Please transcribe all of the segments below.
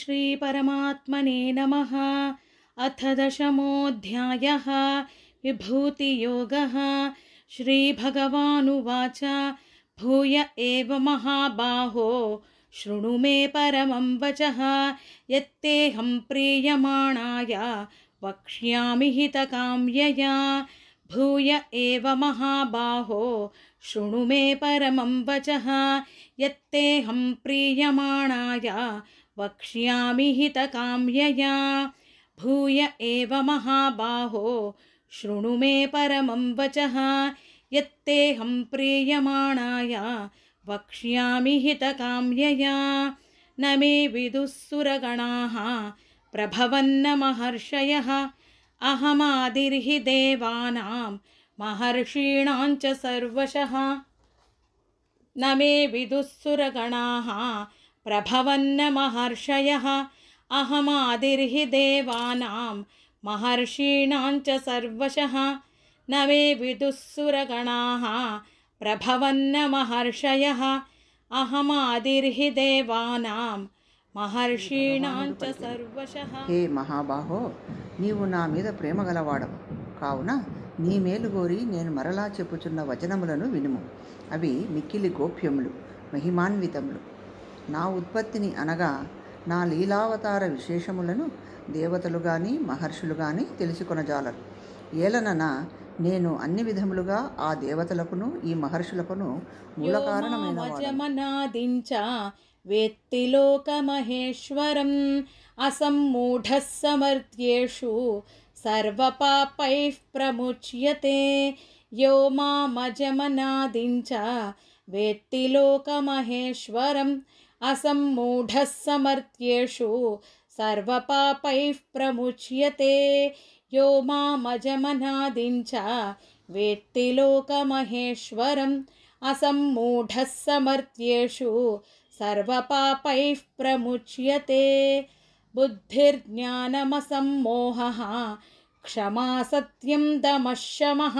श्रीपरमात्मने नमः अथ दशमोऽध्यायः विभूतियोगः श्रीभगवानुवाच भूय एव महाबाहो शृणु मे परमम्वचः यत्तेऽहं प्रीयमाणाय हितकाम्यया भूय एव महाबाहो शृणु मे परमम्वचः यत्ते अहं प्रीयमाणाय वक्ष्यामि हितकाम्यया भूय एव महाबाहो शृणु मे परमं वचः यत्तेऽहं प्रीयमाणाय वक्ष्यामि हितकाम्यया न मे विदुःसुरगणाः प्रभवन्नमहर्षयः अहमादिर्हि देवानां महर्षीणां च सर्वशः न मे विदुःसुरगणाः ప్రభవన్న మహర్షయ అహమాదిర్హి దేవానా మహర్షీణాంచ సర్వశ నవే విదుస్సురగణా ప్రభవన్న మహర్షయ అహమాదిర్హి దేవానా మహర్షీణాంచ సర్వశ హే మహాబాహో నీవు నా మీద ప్రేమ గలవాడవు కావున నీ మేలు గోరి నేను మరలా చెప్పుచున్న వచనములను వినుము అవి మిక్కిలి గోప్యములు మహిమాన్వితములు నా ఉత్పత్తిని అనగా నా లీలావతార విశేషములను దేవతలు కానీ మహర్షులు కానీ తెలుసుకొనజాలరు ఏలనన నేను అన్ని విధములుగా ఆ దేవతలకును ఈ మహర్షులకును మూల కారణమైన వేత్తిలోకమహేశ్వరం అసమ్మూఢ సమర్థ్యేషు సర్వపాపై ప్రముచ్యతే యో మజమనాదించ వేత్తిలోకమహేశ్వరం असम्मूढः मूढस्समर्त्येषु सर्वपापैः प्रमुच्यते व्योमामजमनादिं च वेत्तिलोकमहेश्वरम् असम्मूढः मूढस्समर्त्येषु सर्वपापैः प्रमुच्यते बुद्धिर्ज्ञानमसम्मोहः क्षमासत्यं दमः शमः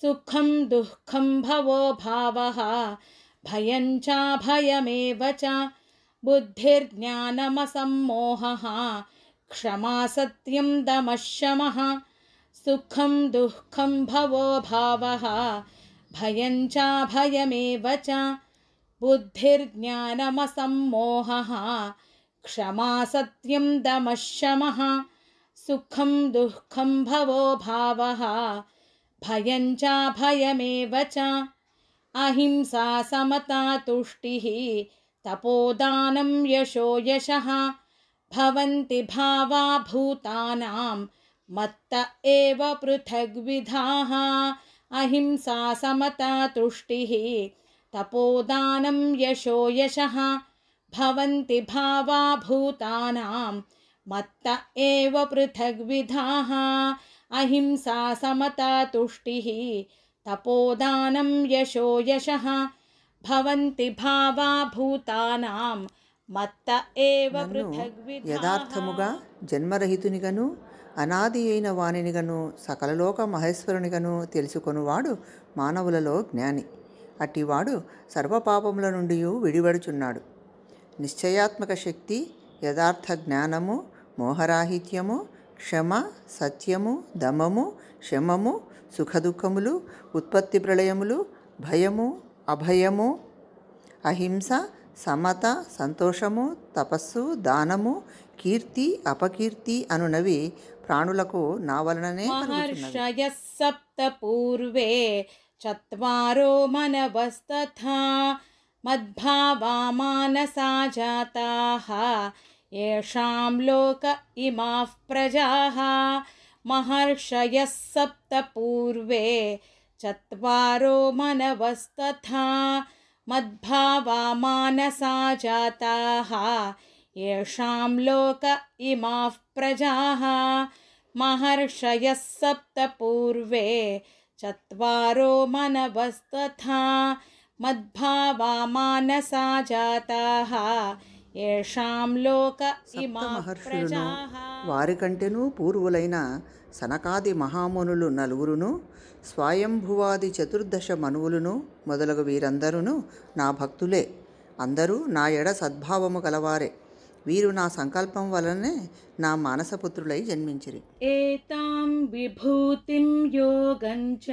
सुखं दुःखं भवो भावः भयं चाभयमेव च बुद्धिर्ज्ञानमसम्मोहः सत्यं दमः सुखं दुःखं भवो भावः भयं चाभयमेव च बुद्धिर्ज्ञानमसम्मोहः क्षमासत्यं सत्यं क्षमः सुखं दुःखं भवो भावः भयं चाभयमेव च अहिंसा समता तुष्टिः तपोदानं यशोयशः भवन्ति भावा भूतानां मत्त एव पृथग्विधाः अहिंसा समता तुष्टिः तपोदानं यशोयशः भवन्ति भावा भूतानां मत्त एव पृथग्विधाः अहिंसा समता तुष्टिः తపోదానం యశో యశ భవంతి భావాభూతానాం మత్త ఏవ యథార్థముగా జన్మరహితునిగను అనాది అయిన వాణినిగను సకలలోక మహేశ్వరునిగను తెలుసుకొనువాడు మానవులలో జ్ఞాని అట్టివాడు సర్వపాపముల నుండి విడివడుచున్నాడు నిశ్చయాత్మక శక్తి యథార్థ జ్ఞానము మోహరాహిత్యము క్షమ సత్యము దమము శమము సుఖదుఖములు ఉత్పత్తి ప్రళయములు భయము అభయము అహింస సమత సంతోషము తపస్సు దానము కీర్తి అపకీర్తి అనునవి ప్రాణులకు నా వలననే సప్త పూర్వే చత్వారో మనవస్తథా మద్భావా మానసా జాతాః येषां लोक महर्षयः सप्त पूर्वे चत्वारो मनवस्तथा मद्भावा मानसा जाताः येषां लोक इमाः प्रजाः महर्षयः सप्त पूर्वे चत्वारो मनवस्तथा मद्भावा मानसा जाताः येषां लोक इमािकण्ठिन पूर्वलैना సనకాది మహామునులు నలుగురును స్వయంభువాది చతుర్దశ మనువులను మొదలగు వీరందరూ నా భక్తులే అందరూ నా ఎడ సద్భావము గలవారే వీరు నా సంకల్పం వలనే నా మానసపుత్రులై జన్మించిరి ఏతాం విభూతిం యోగంచ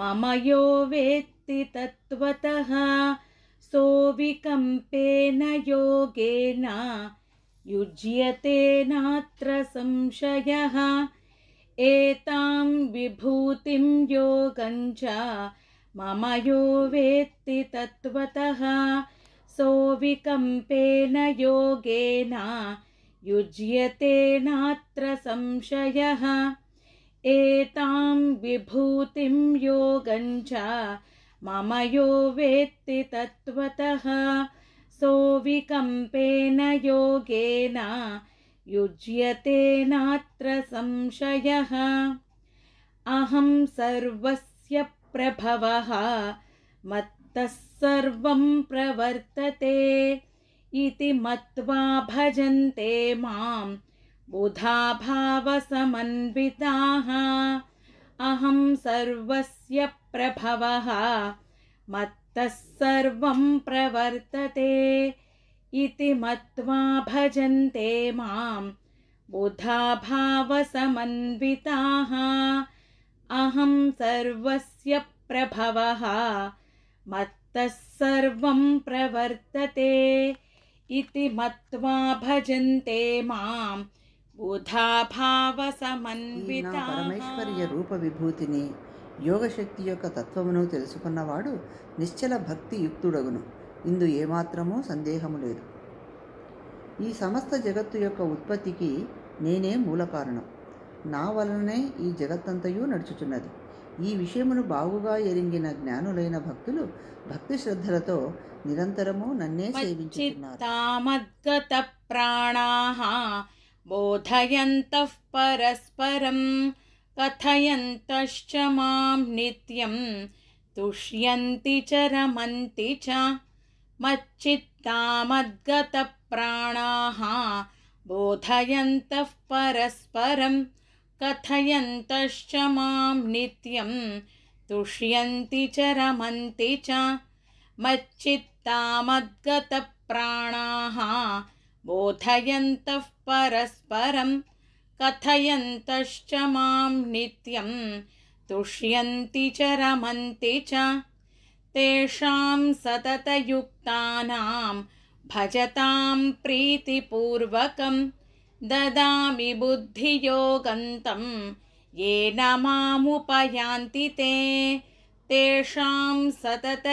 మమయో యో వేత్తి తత్వత సోవికంపేన యుజ్యతే నాత్ర సంశయ एतां विभूतिं योगं च मम यो वेत्ति तत्त्वतः सोविकम्पेन योगेन युज्यते नात्र संशयः एतां विभूतिं योगं च मम यो वेत्ति तत्त्वतः सोविकम्पेन योगेन युज्यते नात्र संशयः अहं सर्वस्य प्रभवः मत्तः सर्वं प्रवर्तते इति मत्वा भजन्ते मां बुधाभावसमन्विताः अहं सर्वस्य प्रभवः मत्तः सर्वं प्रवर्तते इति मत्वा भजन्ते मां बुधाभावसमन्विताः अहं सर्वस्य प्रभवः मत्तः सर्वं प्रवर्तते इति मत्वा भजन्ते మాం బుధాభావసమన్విత పరమేశ్వర్య రూప విభూతిని యోగశక్తి యొక్క తత్వమును తెలుసుకున్నవాడు నిశ్చల భక్తి ఇందు ఏమాత్రమూ సందేహము లేదు ఈ సమస్త జగత్తు యొక్క ఉత్పత్తికి నేనే మూల కారణం నా వలననే ఈ జగత్తంతయు నడుచుచున్నది ఈ విషయమును బాగుగా ఎరింగిన జ్ఞానులైన భక్తులు భక్తి శ్రద్ధలతో నిరంతరము నన్నే సేవించుతున్నారు పరస్పరం కథయంతశ్చ మాం నిత్యం తుష్యంతి చరమంతి చ मच्चित्तामद्गतप्राणाः परस्परं कथयन्तश्च मां नित्यं तुष्यन्ति च रमन्ति च मच्चित्तामद्गतप्राणाः परस्परं कथयन्तश्च मां नित्यं तुष्यन्ति च रमन्ति च तेषां सततयुक्तानां भजतां प्रीतिपूर्वकं ददामि बुद्धियोगन्तं येन मामुपयान्ति ते तेषां सततयुक्तानां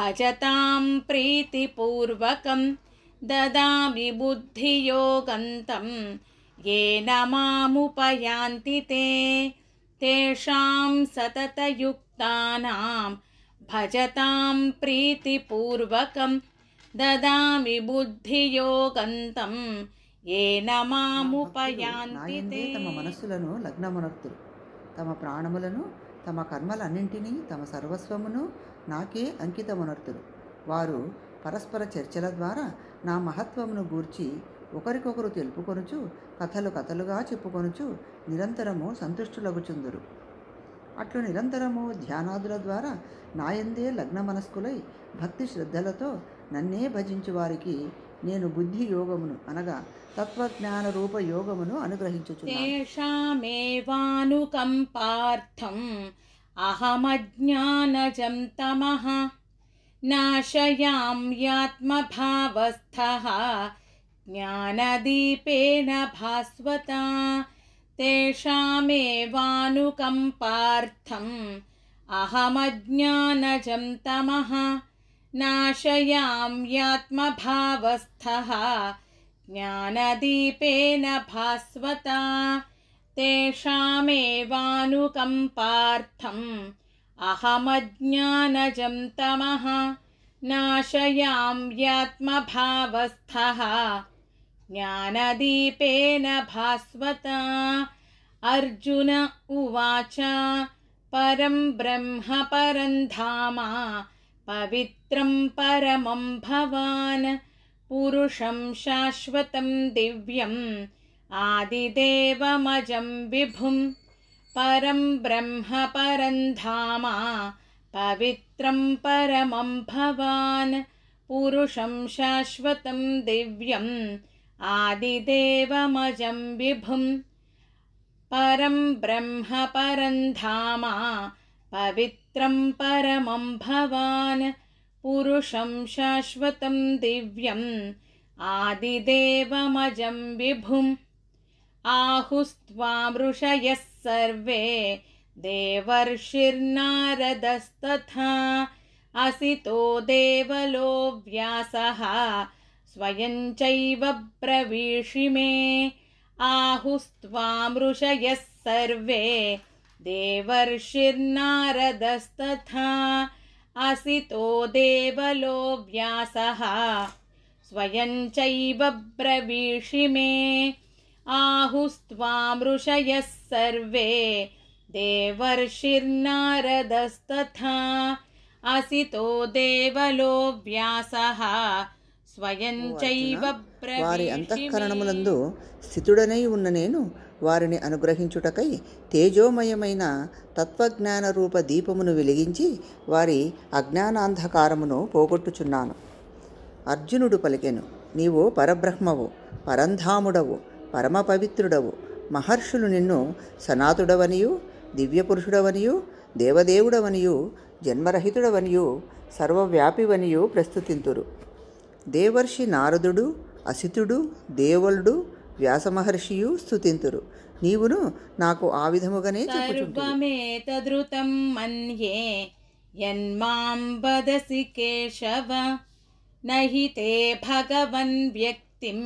भजतां प्रीतिपूर्वकं ददामि बुद्धियोगन्तं येन मामुपयान्ति ते तेषां सततयुक् भक्तानां भजतां పూర్వకం దామి బుద్ధియోగంతం ఏ నమాముపయాంతి తమ మనస్సులను లగ్నమునక్తులు తమ ప్రాణములను తమ కర్మలన్నింటినీ తమ సర్వస్వమును నాకే అంకితమునర్తులు వారు పరస్పర చర్చల ద్వారా నా మహత్వమును గూర్చి ఒకరికొకరు తెలుపుకొనుచు కథలు కథలుగా చెప్పుకొనుచు నిరంతరము సంతృష్టులగుచుందురు అట్లు నిరంతరము ధ్యానాదుల ద్వారా నాయందే లగ్న మనస్కులై భక్తి శ్రద్ధలతో నన్నే భజించు వారికి నేను బుద్ధి యోగమును అనగా తత్వజ్ఞాన రూప యోగమును అనుగ్రహించుచు అహమజ్ఞానజం తమః జ్ఞానదీపేన భాస్వత तेषामेवानुकम्पार्थम् अहमज्ञानजं अहमज्ञानजन्तमः नाशयाम्यात्मभावस्थः यात्मभावस्थः ज्ञानदीपेन भास्वता तेषामेवानुकम्पार्थम् अहमज्ञानजं अहमज्ञानजन्तमः नाशयाम्यात्मभावस्थः यात्मभावस्थः ज्ञानदीपेन भास्वता अर्जुन उवाच परं ब्रह्म धाम पवित्रं परमं भवान् पुरुषं शाश्वतं दिव्यम् आदिदेवमजं विभुं परं ब्रह्म परं धाम पवित्रं परमं भवान् पुरुषं शाश्वतं दिव्यम् आदिदेवमजं विभुं परं ब्रह्म परं धामा पवित्रं परमं भवान् पुरुषं शाश्वतं दिव्यम् आदिदेवमजं विभुम् आहुस्त्वामृषयः सर्वे देवर्षिर्नारदस्तथा असितो देवलो व्यासः स्वयं चैवब्रवीषिमे आहु स्त्वामृषयः सर्वे देवर्षिर्नरदस्तथा असितो देवलो व्यासः स्वयं चैव ब्रवीषिमे आहुस्त्वा मृषयः सर्वे देवर्षिर्नरदस्तथा असितो देवलो व्यासः వారి అంతఃకరణములందు స్థితుడనై ఉన్న నేను వారిని అనుగ్రహించుటకై తేజోమయమైన తత్వజ్ఞాన రూప దీపమును వెలిగించి వారి అజ్ఞానాంధకారమును పోగొట్టుచున్నాను అర్జునుడు పలికెను నీవు పరబ్రహ్మవు పరంధాముడవు పరమ పవిత్రుడవు మహర్షులు నిన్ను సనాతుడవనియు దివ్యపురుషుడవనియు దేవదేవుడవనియు జన్మరహితుడవనియు సర్వవ్యాపివనియు ప్రస్తుతింతురు దేవర్షి నారదుడు అసితుడు దేవులుడు వ్యాసమహర్షియు స్థుతింతురు నీవును నాకు ఆ విధముగానే తదృతం మన్యే యన్మాం కేశవ నహి తే భగవన్ వ్యక్తిం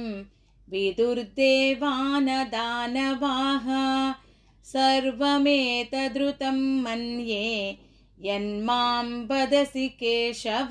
విదుర్దేవానదానవాः सर्वमेतदृतं मन्ये यन्मां वदसि కేశవ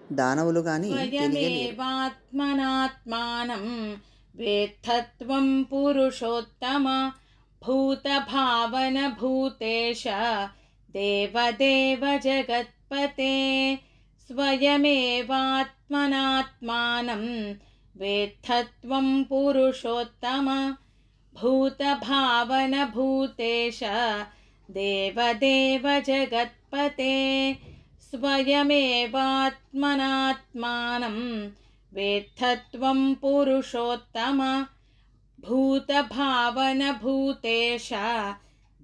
दानवलुकानि स्वयमेवात्मनात्मानं वेत्थत्वं पुरुषोत्तम भूतभावन भूतेश देवदेव जगत्पते स्वयमेवात्मनात्मानं वेत्थत्वं पुरुषोत्तम भूतभावन भूतेश देवदेव जगत्पते स्वयमेवात्मनात्मानं वेत्थत्वं पुरुषोत्तम भूतभावनभूतेश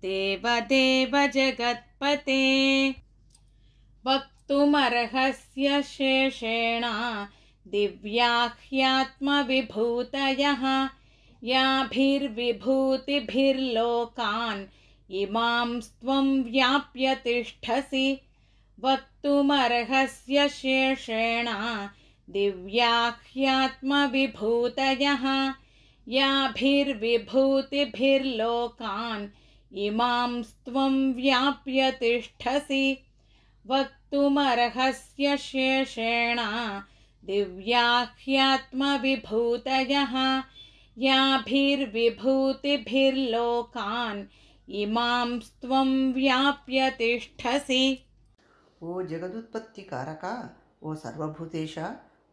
देवदेव जगत्पते वक्तुमर्हस्य शेषेण दिव्याह्यात्मविभूतयः याभिर्विभूतिभिर्लोकान् इमां स्त्वं व्याप्य तिष्ठसि वक्तुमर्हस्य शेषेण दिव्याह्यात्मविभूतयः याभिर्विभूतिभिर्लोकान् इमां त्वं व्याप्य तिष्ठसि वक्तुमर्हस्य शेषेण दिव्याह्यात्मविभूतयः याभिर्विभूतिभिर्लोकान् इमां त्वं व्याप्य तिष्ठसि ఓ జగదుత్పత్తి కారక ఓ సర్వభూతేశ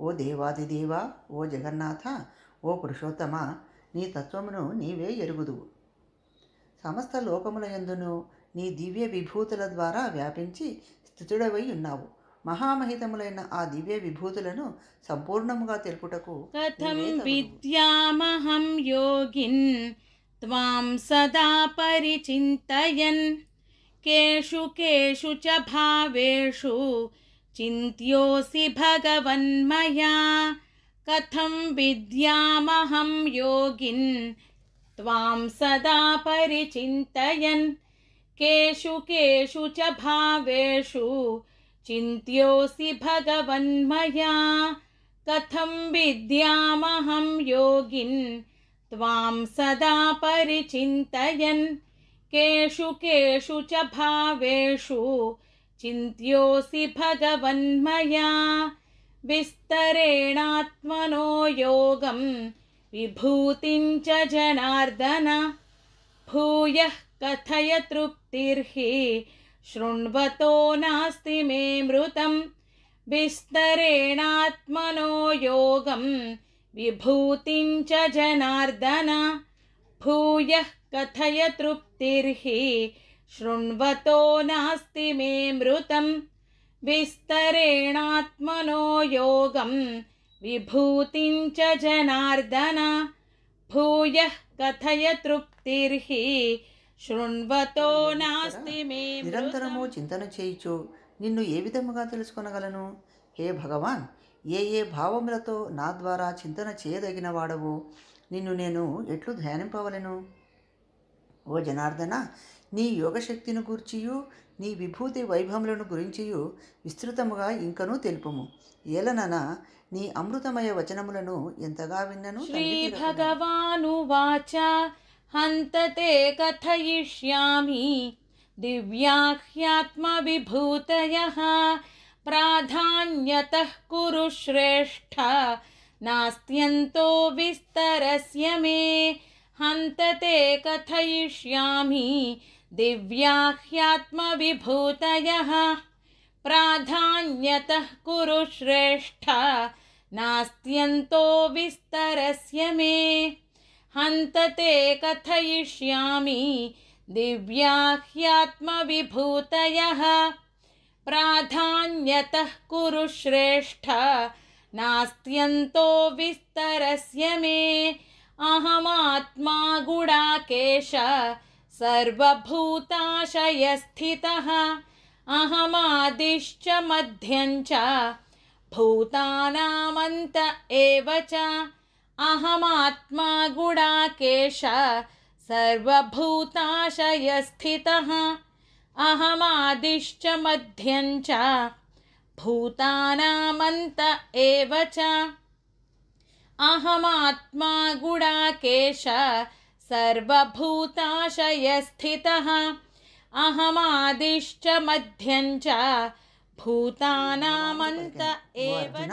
ఓ దేవాదిదేవ ఓ జగన్నాథ ఓ పురుషోత్తమ నీ తత్వమును నీవే ఎరుగుదువు సమస్త లోకముల ఎందును నీ దివ్య విభూతుల ద్వారా వ్యాపించి స్థితుడవై ఉన్నావు మహామహితములైన ఆ దివ్య విభూతులను సంపూర్ణముగా తెలుపుటకు కథం విద్యామహం యోగిన్ సదా పరిచింతయన్ केषु केषु च भावेषु चिन्त्योऽसि भगवन्मया कथं विद्यामहं योगिन् त्वां सदा परिचिन्तयन् केषु केषु च भावेषु चिन्त्योऽसि भगवन्मया कथं विद्यामहं योगिन् त्वां सदा परिचिन्तयन् केषु केषु च भावेषु चिन्त्योऽसि भगवन्मया विस्तरेणात्मनो योगं विभूतिं च जनार्दन भूयः तृप्तिर्हि शृण्वतो नास्ति मे मृतं विस्तरेणात्मनो योगं विभूतिं च जनार्दन భూయ కథయ తృప్తిర్హి శృణ్వతో నాస్తి మే మృతం విస్తరేణాత్మనో యోగం విభూతించ జనార్దన భూయ కథయ తృప్తిర్హి శృణ్వతో నాస్తి మే నిరంతరము చింతన చేయుచు నిన్ను ఏ విధముగా తెలుసుకొనగలను హే భగవాన్ ఏ ఏ భావములతో నా ద్వారా చింతన చేయదగిన వాడవు నిన్ను నేను ఎట్లు ధ్యానింపవలను ఓ జనార్దన నీ యోగశక్తిని గూర్చియు నీ విభూతి వైభవములను గురించియు విస్తృతముగా ఇంకనూ తెలుపుము ఏలనన నీ అమృతమయ వచనములను ఎంతగా విన్నను శ్రీ భగవాను వాచ హంతతే కథయిష్యామి దివ్యాహ్యాత్మవిభూతయ ప్రాధాన్యత కురు శ్రేష్ఠ नास्त्यन्तो विस्तरस्य मे हन्तते कथयिष्यामि दिव्याह्यात्मविभूतयः प्राधान्यतः श्रेष्ठ नास्त्यन्तो विस्तरस्य मे हन्तते कथयिष्यामि दिव्याह्यात्मविभूतयः प्राधान्यतः प्राधान्यतः श्रेष्ठ नास्त्यन्तो विस्तरस्य मे अहमात्मा गुडाकेश सर्वभूताशयस्थितः अहमादिश्च मध्यं च भूतानामन्त एव च गुडाकेश सर्वभूताशयस्थितः अहमादिश्च मध्यं భూతానామంత एव च अहमात्मा गुडाकेश सर्वभूताशयस्थितः అహమాదిశ్చ మధ్యంచ భూతానామంత ఏవన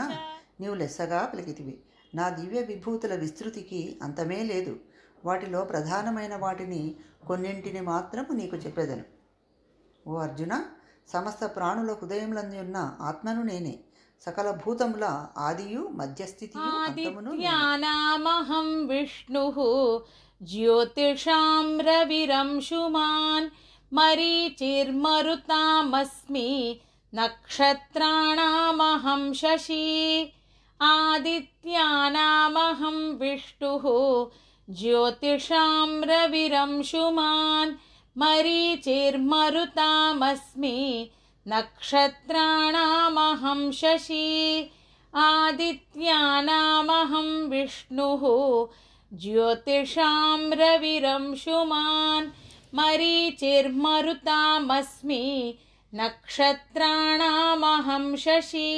నీవు లెస్సగా పలికితివి నా దివ్య విభూతుల విస్తృతికి అంతమే లేదు వాటిలో ప్రధానమైన వాటిని కొన్నింటిని మాత్రము నీకు చెప్పేదను ఓ అర్జున సమస్త ప్రాణుల హృదయంలందు ఉన్న ఆత్మను నేనే సకల భూతముల ఆదియు మధ్యస్థితి ఆదిత్యానామహం విష్ణు జ్యోతిషాం రవిరంశుమాన్ మరీచిర్మరుతామస్మి నక్షత్రాణామహం శశి ఆదిత్యానామహం విష్ణు జ్యోతిషాం రవిరంశుమాన్ मरीचिर्मरुतामस्मि नक्षत्राणामहं शशि आदित्यानामहं विष्णुः ज्योतिषां रविरंसुमान् मरीचिर्मरुतामस्मि नक्षत्राणामहं शशि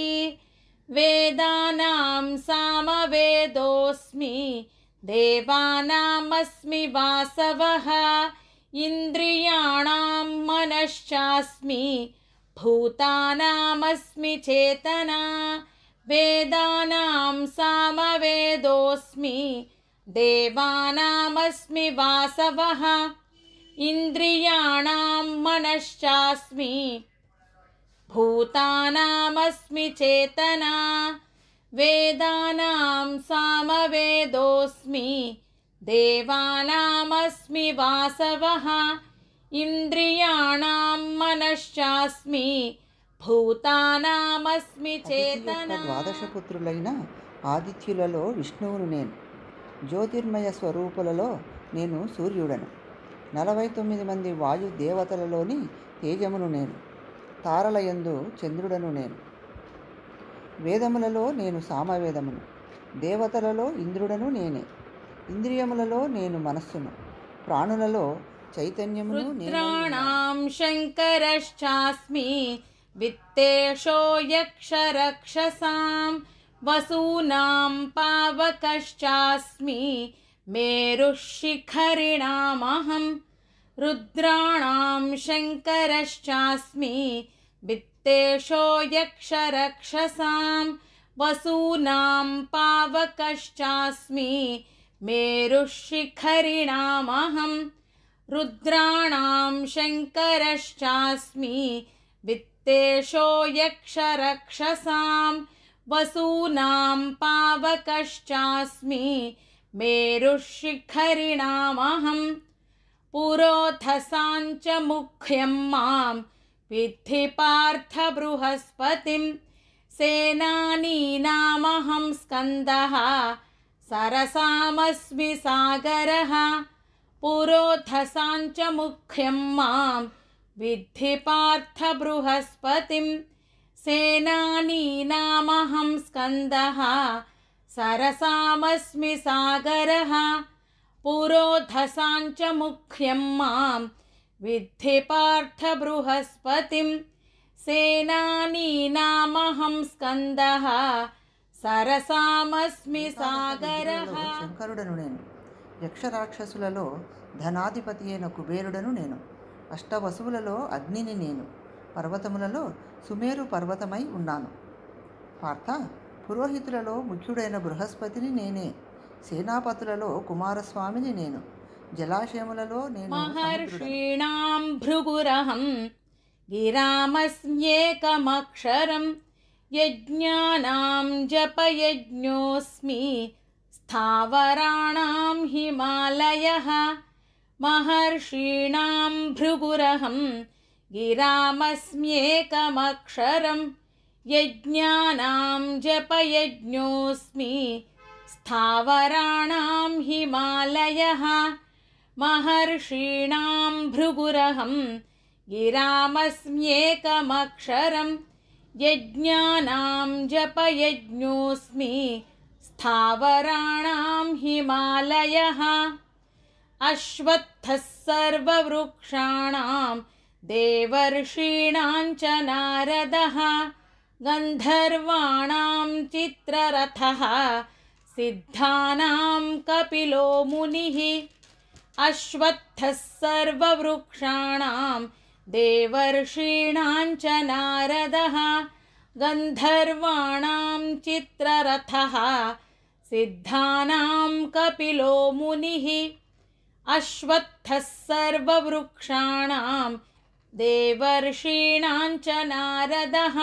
वेदानां सामवेदोऽस्मि देवानामस्मि वासवः इन्द्रियाणां मनश्चास्मि भूतानामस्मि चेतना वेदानां सामवेदोऽस्मि देवानामस्मि वासवः इन्द्रियाणां मनश्चास्मि भूतानामस्मि चेतना वेदानां सामवेदोऽस्मि దేవానామస్మి వాసవ इन्द्रियाणां మనశ్చాస్మి భూతానామస్మి చేతన ద్వాదశపుత్రులైన ఆదిత్యులలో విష్ణువును నేను జ్యోతిర్మయ స్వరూపులలో నేను సూర్యుడను నలభై తొమ్మిది మంది వాయు దేవతలలోని తేజమును నేను తారలయందు చంద్రుడను నేను వేదములలో నేను సామవేదమును దేవతలలో ఇంద్రుడను నేనే ఇంద్రియములలో నేను మనస్సును ప్రాణులలో చైతన్యమును రుద్రాణాం శంకరశ్చాస్మి విత్తేషో యక్షరక్షసాం వసూనాం పావకశ్చాస్మి మేరుశిఖరిణామహం రుద్రాణాం శంకరశ్చాస్మి విత్తేషో యక్షరక్షసాం వసూనాం పావకశ్చాస్మి मेरुशिखरिणामहं रुद्राणां शङ्करश्चास्मि वित्तेशो यक्षरक्षसां वसूनां पावकश्चास्मि पुरोथसां च मुख्यं मां विद्धि बृहस्पतिं सेनानीनामहं स्कन्दः सरसामस्मि सागरः पुरोधसां च मुख्यं मां सेनानीनामहं स्कन्दः सरसामस्मि सागरः च मुख्यं मां सेनानीनामहं स्कन्दः సరసామస్మి సాగరః శంకరుడను నేను యక్షరాక్షసులలో ధనాధిపతి అయిన కుబేరుడను నేను అష్టవసువులలో అగ్నిని నేను పర్వతములలో సుమేరు పర్వతమై ఉన్నాను పార్థ పురోహితులలో ముఖ్యుడైన బృహస్పతిని నేనే సేనాపతులలో కుమారస్వామిని నేను జలాశయములలో నేను మహర్షీణాం భృగురహం గిరామస్యేకమక్షరం यज्ञानां जपयज्ञोऽस्मि स्थावराणां हिमालयः महर्षीणां भृगुरहं गिरामस्म्येकमक्षरं यज्ञानां जपयज्ञोऽस्मि स्थावराणां हिमालयः महर्षीणां भृगुरहं गिरामस्म्येकमक्षरम् यज्ञानां जपयज्ञोऽस्मि स्थावराणां हिमालयः सर्ववृक्षाणां देवर्षीणां च नारदः गन्धर्वाणां चित्ररथः सिद्धानां कपिलो मुनिः अश्वत्थः सर्ववृक्षाणां देवर्षीणां च नारदः गन्धर्वाणां चित्ररथः सिद्धानां कपिलो मुनिः अश्वत्थः सर्ववृक्षाणां देवर्षीणाञ्च नारदः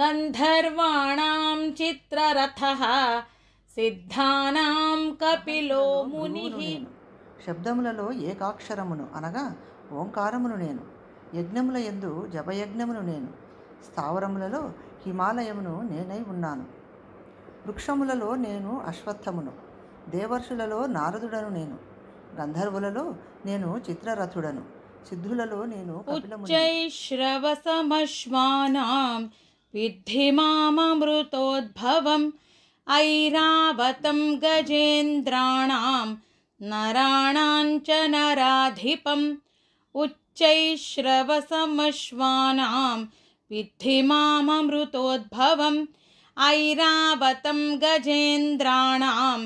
गन्धर्वाणां चित्ररथः सिद्धानां कपिलो मुनिः शब्दमुकाक्षरमुङ्कारमु యజ్ఞముల ఎందు జపయజ్ఞమును నేను స్థావరములలో హిమాలయమును నేనై ఉన్నాను వృక్షములలో నేను అశ్వత్థమును దేవర్షులలో నారదుడను నేను గంధర్వులలో నేను చిత్రరథుడను సిద్ధులలో నేను విద్ధిమామృతోద్భవం ఐరావతం గజేంద్రాణం నరాణాంచ నరాధిపం ఉచ్చ विद्धि मामृतोद्भवम् ऐरावतं गजेन्द्राणां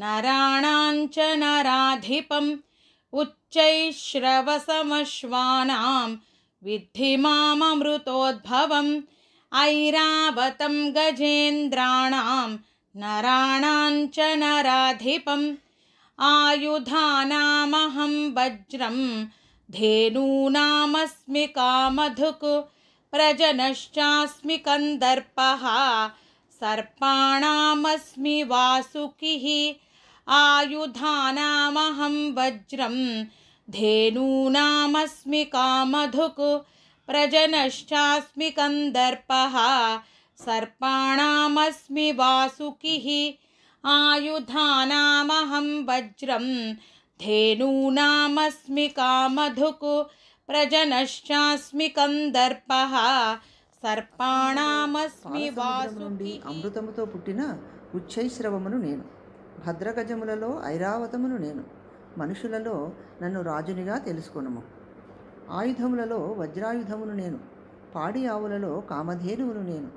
नराणां च नराधिपम् उच्चैश्रवसमश्वानां विद्धि मामृतोद्भवम् ऐरावतं गजेन्द्राणां नराणां च नराधिपम् आयुधानामहं वज्रम् धेनूनामस्मि कामधुक् प्रजनश्चास्मि कन्दर्पः सर्पाणामस्मि वासुकिः आयुधानामहं वज्रं धेनूनामस्मि कामधुक् प्रजनश्चास्मि कन्दर्पः सर्पाणामस्मि वासुकिः आयुधानामहं वज्रं ధేనూనామస్మి కామధుకు ప్రజనశ్చాస్మి కందర్ప సర్పాణామస్మి వాసు అమృతముతో పుట్టిన ఉచ్చైశ్రవమును నేను భద్రగజములలో ఐరావతమును నేను మనుషులలో నన్ను రాజునిగా తెలుసుకునము ఆయుధములలో వజ్రాయుధమును నేను పాడి ఆవులలో కామధేనువును నేను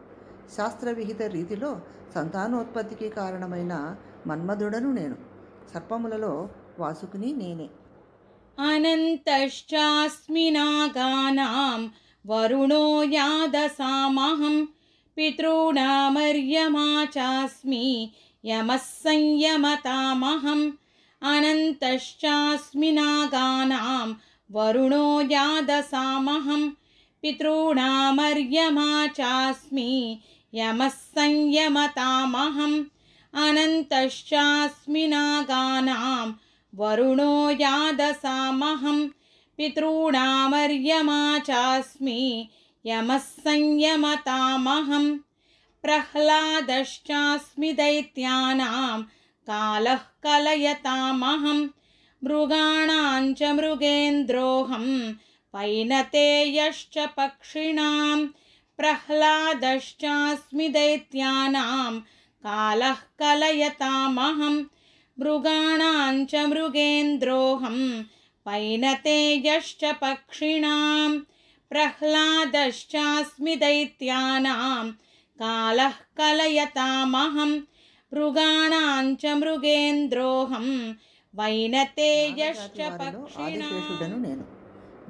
శాస్త్రవిహిత రీతిలో సంతానోత్పత్తికి కారణమైన మన్మధుడను నేను సర్పములలో ेन अनन्तश्चास्मिना गानां वरुणो यादसामहं पितृणामर्यमाचास्मि यमसंयमतामहम् अनन्तश्चास्मिना गानां वरुणो यादसामहं पितॄणामर्यमाचास्मि यमसंयमतामहम् अनन्तश्चास्मिना गानां वरुणो यादसामहं यमः संयमतामहं प्रह्लादश्चास्मि दैत्यानां कालः कलयतामहं मृगाणां च मृगेन्द्रोऽहं पैणतेयश्च पक्षिणां प्रह्लादश्चास्मि दैत्यानां कालः कलयतामहम् मृगाणाञ्च మృగేంద్రోహం पैनते यश्च పక్షిణాం ప్రహ్లాదశ్చాస్మి दैत्यानां कालः कलयतामहं మృగాణాంచ మృగేంద్రోహం వైనతేజశ్చ ఆదిశేషుడను నేను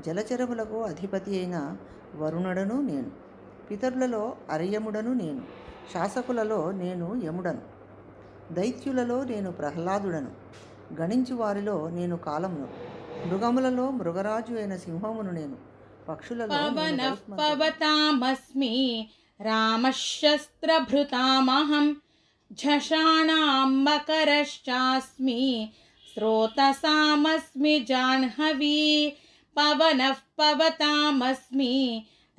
జలచరములకు అధిపతి అయిన వరుణుడను నేను పితరులలో అరయముడను నేను శాసకులలో నేను యముడను దైత్యులలో నేను ప్రహ్లాదుడను గణించు వారిలో నేను కాలమును మృగములలో మృగరాజు అయిన సింహమును నేను పవనపవతామస్మి రామశస్త్రభృతామహం झषाणाम्बकरश्चास्मि स्रोतसामस्मि जाह्नवी पवनः पवतामस्मि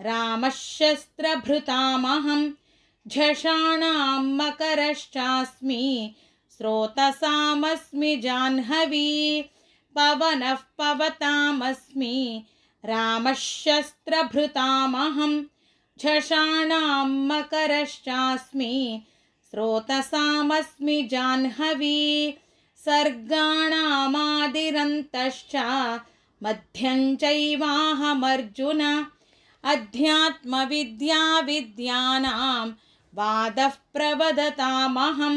रामशस्त्रभृतामहम् झषाणां मकरश्चास्मि स्रोतसामस्मि जाह्नवी पवनः पवतामस्मि रामशस्त्रभृतामहं झषाणां मकरश्चास्मि स्रोतसामस्मि जाह्नवी सर्गाणामादिरन्तश्च मध्यं चैवाहमर्जुन वादः प्रवदतामहं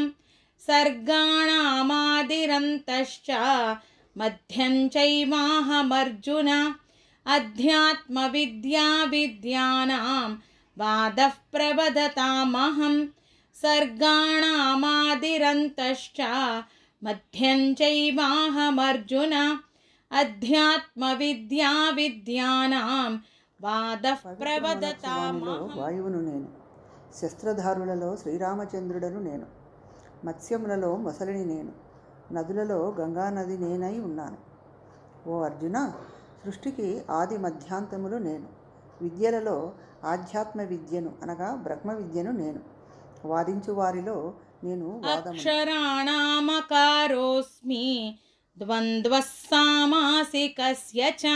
सर्गाणामादिरन्तश्च मध्यं चैवाहमर्जुन अध्यात्मविद्याविद्यानां वादः प्रवदतामहं सर्गाणामादिरन्तश्च मध्यं चैवाहमर्जुन अध्यात्मविद्याविद्यानां वादः प्रवदतामह శస్త్రధారులలో శ్రీరామచంద్రుడను నేను మత్స్యములలో మొసలిని నేను నదులలో గంగానది నేనై ఉన్నాను ఓ అర్జున సృష్టికి ఆది మధ్యాంతములు నేను విద్యలలో ఆధ్యాత్మ విద్యను అనగా బ్రహ్మ విద్యను నేను వాదించు వారిలో నేను అక్షరాణామకారోస్మి ద్వంద్వస్సామాసికస్య చ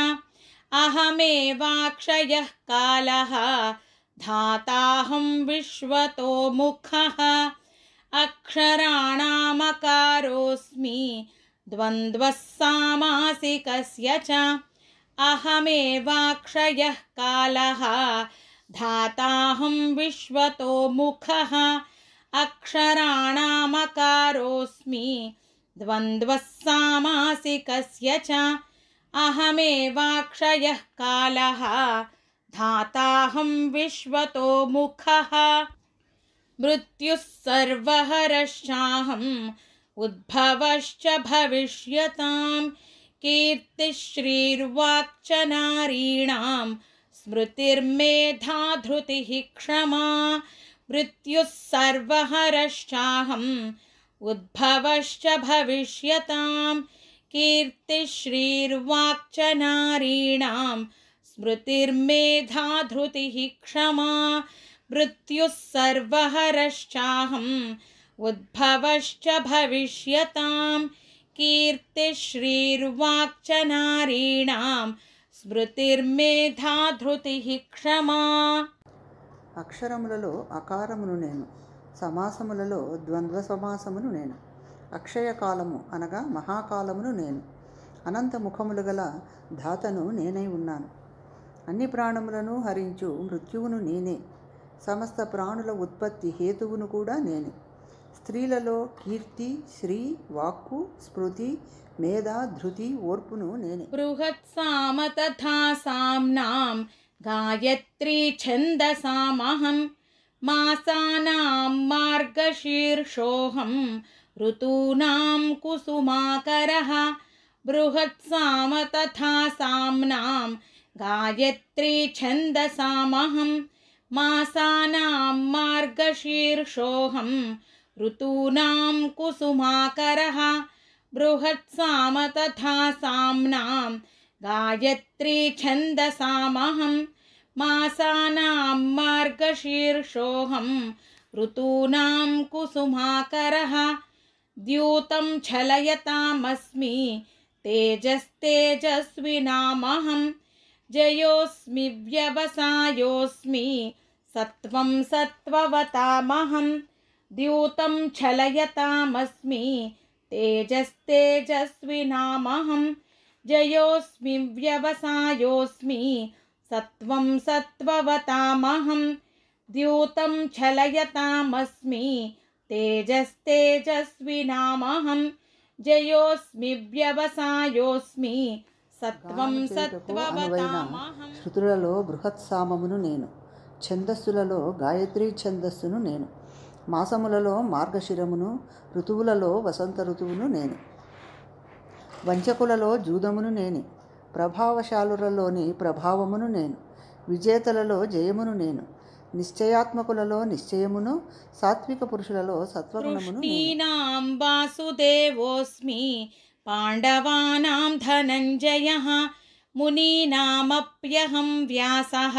అహమేవాక్షయ కాలః धाताहं विश्वतोमुखः अक्षराणामकारोऽस्मि सामासिकस्य च अहमेवाक्षयः कालः धाताहं विश्वतोमुखः अक्षराणामकारोऽस्मि सामासिकस्य च अहमेवाक्षयः कालः धाताहं विश्वतोमुखः मृत्युस्सर्वहरश्चाहम् उद्भवश्च भविष्यतां कीर्तिश्रीर्वाच नारीणां स्मृतिर्मेधा धृतिः क्षमा मृत्युस्सर्वहरश्चाहम् उद्भवश्च भविष्यतां कीर्तिश्रीर्वाक्च स्मृतिर्मेधा धृतिः క్షమా मृत्युः सर्वहरश्चाहम् उद्भवश्च भविष्यतां कीर्तिश्रीर्वाक्च నారీణాం స్మృతిర్మేధా ధృతి క్షమా అక్షరములలో అకారమును నేను సమాసములలో ద్వంద్వ సమాసమును నేను అక్షయకాలము అనగా మహాకాలమును నేను అనంత ముఖములు గల ధాతను నేనై ఉన్నాను అన్ని ప్రాణములను హరించు మృత్యువును నేనే సమస్త ప్రాణుల ఉత్పత్తి హేతువును కూడా నేనే స్త్రీలలో కీర్తి శ్రీ వాక్కు స్మృతి మేధ ధృతి ఓర్పును నేనే బృహత్ సామ తథా సామ్నాం గాయత్రీ ఛందసామహం మాసానాం మార్గశీర్షోహం ఋతూనాం కుసుమాకర బృహత్ సామ తథా సామ్నాం गायत्री छन्दसामहं मासानां मार्गशीर्षोऽहम् ऋतूनां कुसुमाकरः बृहत्साम तथा साम्नां गायत्री छन्दसामहं मासानां मार्गशीर्षोऽहं ऋतूनां कुसुमाकरः द्यूतं छलयतामस्मि तेजस्तेजस्विनामहम् जयोस्मि व्यवसायोस्मि सत्त्वं सत्त्ववतामहं द्यूतं छलयतामस्मि तेजस्तेजस्विनामहं जयोस्मि व्यवसायोस्मि सत्त्वं सत्त्ववतामहं द्यूतं छलयतामस्मि तेजस्तेजस्विनामहं नामहं जयोस्मि శృతులలో బృహత్సామమును నేను ఛందస్సులలో గాయత్రి ఛందస్సును నేను మాసములలో మార్గశిరమును ఋతువులలో వసంత ఋతువును నేను వంచకులలో జూదమును నేను ప్రభావశాలురలోని ప్రభావమును నేను విజేతలలో జయమును నేను నిశ్చయాత్మకులలో నిశ్చయమును సాత్విక పురుషులలో సత్వగుణమును వాసుదేవోస్మి पाण्डवानां धनञ्जयः मुनीनामप्यहं व्यासः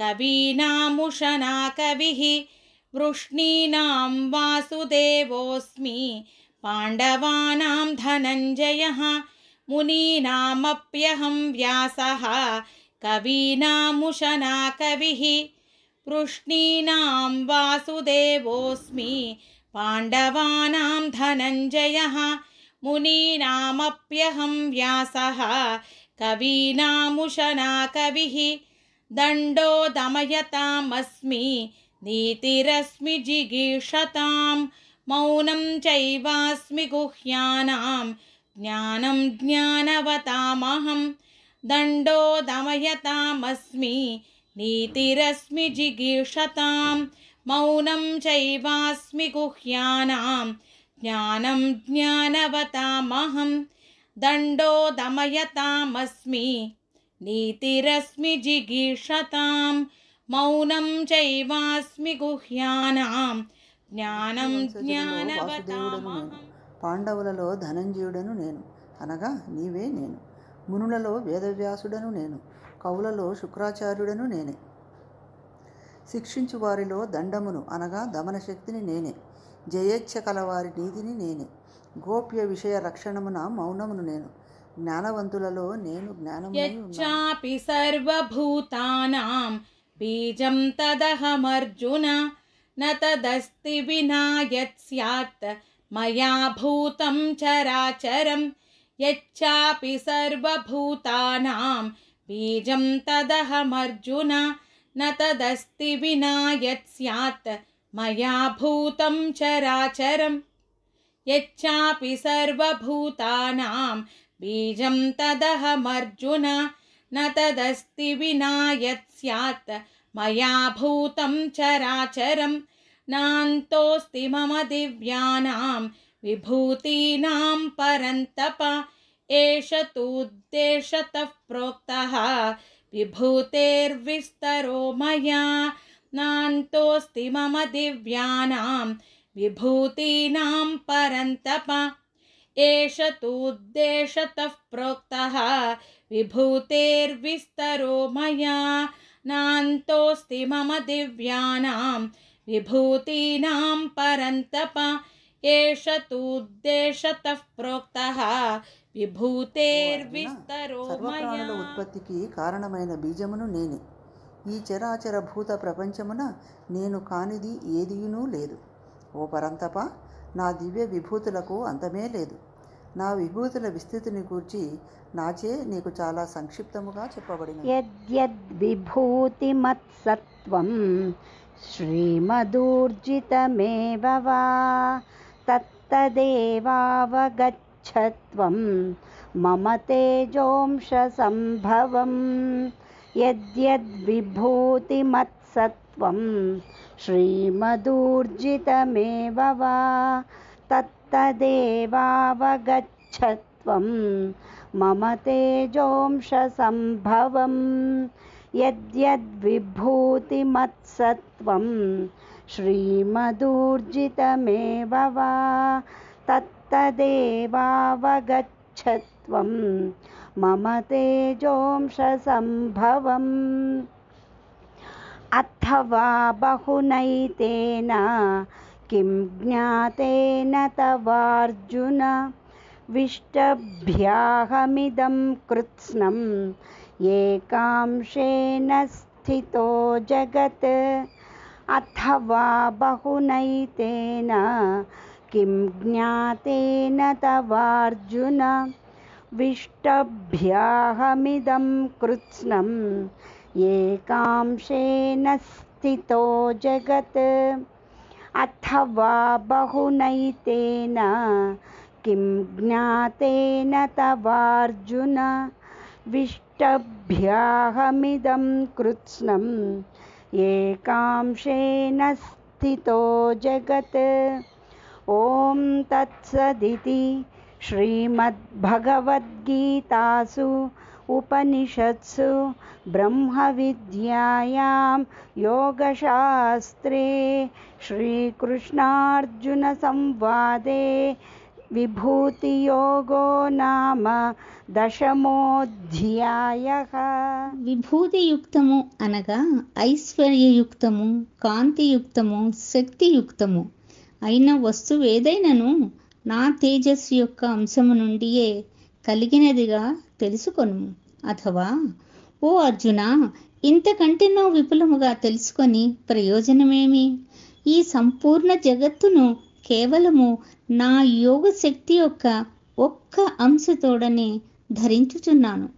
कवीनामुशना कविः वृष्णीनां वासुदेवोऽस्मि पाण्डवानां धनञ्जयः मुनीनामप्यहं व्यासः कवीनामुशना कविः वृष्णीनां वासुदेवोऽस्मि पाण्डवानां धनञ्जयः मुनीनामप्यहं व्यासः कवीनामुशना कविः दण्डो दमयतामस्मि नीतिरस्मि जिगीषतां मौनं चैवास्मि गुह्यानां ज्ञानं ज्ञानवतामहं दण्डो दमयतामस्मि नीतिरस्मि जिगीषतां मौनं चैवास्मि गुह्यानाम् జ్ఞానం జ్ఞానవతామహం दण्डो నీతిరస్మి नीतिरस्मि మౌనం చైవాస్మి గుహ్యానాం జ్ఞానం జ్ఞానవతామహం పాండవులలో ధనంజీయుడను నేను అనగా నీవే నేను మునులలో వేదవ్యాసుడను నేను కవులలో శుక్రాచార్యుడను నేనే శిక్షించు వారిలో దండమును అనగా దమనశక్తిని నేనే జయేచ్ఛ కలవారి నీతిని నేనే గోప్య విషయ రక్షణమున మౌనమును నేను జ్ఞానవంతులలో నేను జ్ఞానము సర్వభూతానాం బీజం తదహమర్జున తదస్తి వినా యత్ మయా భూతం చరాచరం యచ్చాపి సర్వభూతానాం బీజం తదహమర్జున न तदस्ति विना यत् स्यात् मया भूतं चराचरं यच्चापि सर्वभूतानां बीजं तदहमर्जुन न तदस्ति विना यत्स्यात् मया भूतं चराचरं नान्तोऽस्ति मम दिव्यानां विभूतीनां परन्तप एष तूद्देशतः प्रोक्तः विभूतेर्विस्तरो मया नान्तोऽस्ति मम दिव्यानां विभूतीनां परन्तप एष तूद्देशतः प्रोक्तः विभूतेर्विस्तरो मया नान्तोऽस्ति मम दिव्यानां विभूतीनां परन्तप एष तूद्देशतः प्रोक्तः విభూతేర్విస్తరో ఉత్పత్తికి కారణమైన బీజమును నేనే ఈ చరాచర భూత ప్రపంచమున నేను కానిది ఏదీనూ లేదు ఓ పరంతప నా దివ్య విభూతులకు అంతమే లేదు నా విభూతుల విస్తృతిని గూర్చి నాచే నీకు చాలా సంక్షిప్తముగా చెప్పబడింది విభూతిమత్సత్వం శ్రీమదూర్జితమేవ తత్తదేవావగచ్చత్వం మమ తేజోంశ సంభవం यद्यद्विभूतिमत्सत्त्वं श्रीमदूर्जितमेव वा तत्तदेवावगच्छत्वं मम तेजोंशसम्भवं यद्यद्विभूतिमत्सत्त्वं श्रीमदूर्जितमेव वा तत्तदेवावगच्छत्वम् मम तेजोंशसम्भवम् अथवा बहुनैतेन किं ज्ञातेन तवार्जुन विष्टभ्याहमिदं कृत्स्नम् एकांशेन स्थितो जगत् अथवा बहुनैतेन किं ज्ञातेन तवार्जुन विष्टभ्याहमिदं कृत्स्नम् एकांशेन स्थितो जगत् अथवा बहुनैतेन किं ज्ञातेन तवार्जुन विष्टभ्याहमिदं कृत्स्नम् एकांशेन स्थितो जगत् ॐ तत्सदिति श्रीमद्भगवद्गीतासु उपनिषत्सु ब्रह्मविद्यायां योगशास्त्रे श्रीकृष्णार्जुनसंवादे विभूतियोगो नाम दशमोऽध्यायः विभूतियुक्तमु अनग ऐश्वर्ययुक्तमु कान्तियुक्तमु शक्तियुक्तमु वस्तु वेदैननु నా తేజస్సు యొక్క అంశము నుండియే కలిగినదిగా తెలుసుకొను అథవా ఓ అర్జున ఇంతకంటెనో విపులముగా తెలుసుకొని ప్రయోజనమేమి ఈ సంపూర్ణ జగత్తును కేవలము నా యోగ శక్తి యొక్క ఒక్క అంశతోడనే ధరించుచున్నాను